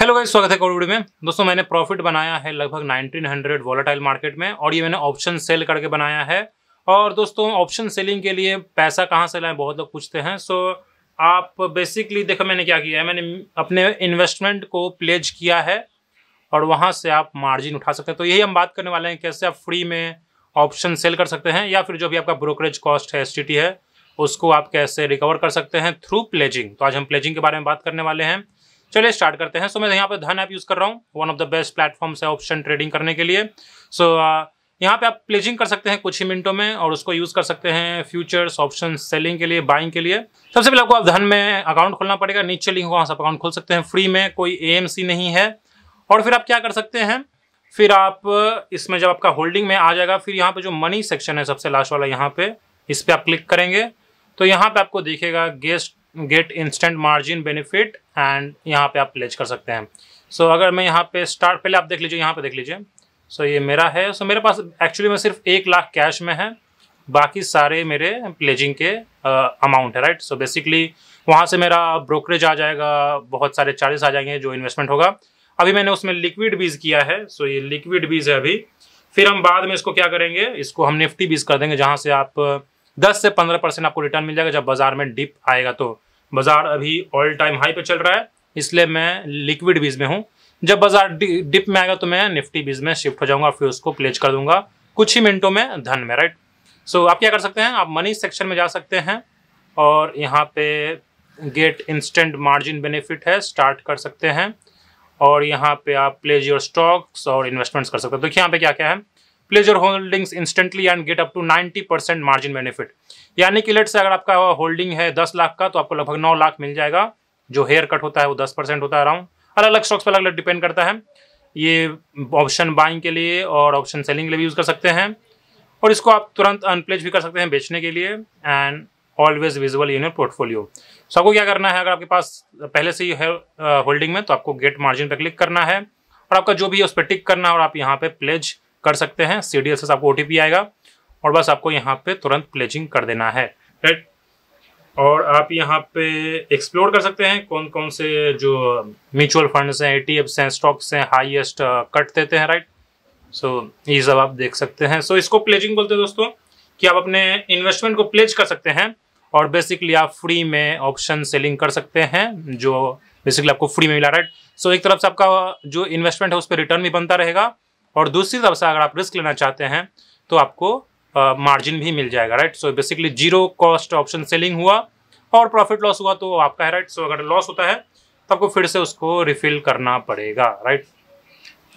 hello guys स्वागत है Covid में दोस्तों मैंने प्रॉफिट बनाया है लगभग 1900 वॉलेटाइल मार्केट में और ये मैंने ऑप्शन सेल करके बनाया है और दोस्तों ऑप्शन सेलिंग के लिए पैसा कहाँ से लाएं बहुत लोग पूछते हैं सो आप बेसिकली देखो मैंने क्या किया है मैंने अपने इन्वेस्टमेंट को प्लेज किया है और वहाँ से आप मार्जिन उठा सकते हैं तो यही हम बात करने वाले हैं कैसे आप फ्री में ऑप्शन सेल कर सकते हैं या फिर जो भी आपका ब्रोकरेज कॉस्ट है एस है उसको आप कैसे रिकवर कर सकते हैं थ्रू प्लेजिंग तो आज हम प्लेजिंग के बारे में बात करने वाले हैं चलिए स्टार्ट करते हैं सो मैं यहाँ पर धन ऐप यूज़ कर रहा हूँ one of the best platforms है ऑप्शन ट्रेडिंग करने के लिए सो so, यहाँ पे आप प्लेजिंग कर सकते हैं कुछ ही मिनटों में और उसको यूज़ कर सकते हैं फ्यूचर्स ऑप्शन सेलिंग के लिए बाइंग के लिए सबसे पहले आपको आप धन में अकाउंट खोलना पड़ेगा नीचे लिंक वहाँ से अकाउंट खोल सकते हैं फ्री में कोई ए नहीं है और फिर आप क्या कर सकते हैं फिर आप इसमें जब आपका होल्डिंग में आ जाएगा फिर यहाँ पर जो मनी सेक्शन है सबसे लास्ट वाला यहाँ पर इस पर आप क्लिक करेंगे तो यहाँ पर आपको देखेगा guest get instant margin benefit and यहाँ पे आप प्लेज कर सकते हैं सो so, अगर मैं यहाँ पे स्टार्ट पहले आप देख लीजिए यहाँ पे देख लीजिए सो so, ये मेरा है सो so, मेरे पास एक्चुअली में सिर्फ एक लाख कैश में है बाकी सारे मेरे प्लेजिंग के अमाउंट uh, है राइट सो बेसिकली वहाँ से मेरा ब्रोकरेज आ जाएगा बहुत सारे चार्जेस आ जाएंगे जो इन्वेस्टमेंट होगा अभी मैंने उसमें लिक्विड बीज किया है सो so, ये लिक्विड बीज है अभी फिर हम बाद में इसको क्या करेंगे इसको हम निफ्टी बीज कर देंगे जहाँ से आप दस से पंद्रह परसेंट आपको रिटर्न मिल जाएगा जब बाजार में डिप आएगा तो बाजार अभी ऑल टाइम हाई पे चल रहा है इसलिए मैं लिक्विड बीज में हूँ जब बाजार डिप में आएगा तो मैं निफ्टी बीज में शिफ्ट हो जाऊंगा फिर उसको प्लेज कर दूंगा कुछ ही मिनटों में धन में राइट सो आप क्या कर सकते हैं आप मनी सेक्शन में जा सकते हैं और यहाँ पे गेट इंस्टेंट मार्जिन बेनिफिट है स्टार्ट कर सकते हैं और यहाँ पे आप प्लेज योर स्टॉक्स और इन्वेस्टमेंट्स कर सकते हैं देखिए तो यहाँ पे क्या क्या है pledge your holdings instantly and get up to 90 percent margin benefit यानी कि लेट से अगर आपका होल्डिंग है 10 लाख का तो आपको लगभग 9 लाख मिल जाएगा जो हेयर कट होता है वो 10 परसेंट होता है अराउंड अलग अलग स्टॉक्स पर अलग अलग डिपेंड करता है ये ऑप्शन बाइंग के लिए और ऑप्शन सेलिंग के लिए भी यूज़ कर सकते हैं और इसको आप तुरंत अनप्लेज भी कर सकते हैं बेचने के लिए and always visual your portfolio so आपको क्या करना है अगर आपके पास पहले से ही है होल्डिंग में तो आपको गेट मार्जिन पर क्लिक करना है और आपका जो भी है उस पर टिक करना है और आप यहाँ पे प्लेज कर सकते हैं सी डी एस एस आपको ओ टी पी आएगा और बस आपको यहाँ पे तुरंत प्लेजिंग कर देना है राइट और आप यहाँ पे एक्सप्लोर कर सकते हैं कौन कौन से जो म्यूचुअल फंड्स हैं ए हैं स्टॉक्स हैं हाइएस्ट कट uh, देते हैं राइट सो ये सब आप देख सकते हैं सो so, इसको प्लेजिंग बोलते हैं दोस्तों कि आप अपने इन्वेस्टमेंट को प्लेज कर सकते हैं और बेसिकली आप फ्री में ऑप्शन सेलिंग कर सकते हैं जो बेसिकली आपको फ्री में मिला राइट सो so, एक तरफ से आपका जो इन्वेस्टमेंट है उस पर रिटर्न भी बनता रहेगा और दूसरी तरफ से अगर आप रिस्क लेना चाहते हैं तो आपको मार्जिन भी मिल जाएगा right so basically zero cost option selling हुआ और प्रॉफिट लॉस हुआ तो आपका है राइट सो so, अगर लॉस होता है तो आपको फिर से उसको रिफिल करना पड़ेगा राइट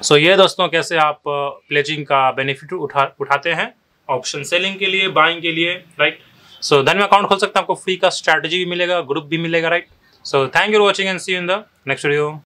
सो so, ये दोस्तों कैसे आप प्लेजिंग का बेनिफिट उठा उठाते हैं ऑप्शन सेलिंग के लिए बाइंग के लिए राइट सो धन में अकाउंट खोल सकते हैं आपको फ्री का स्ट्रैटेजी भी मिलेगा ग्रुप भी मिलेगा right so thank you watching and see in the next video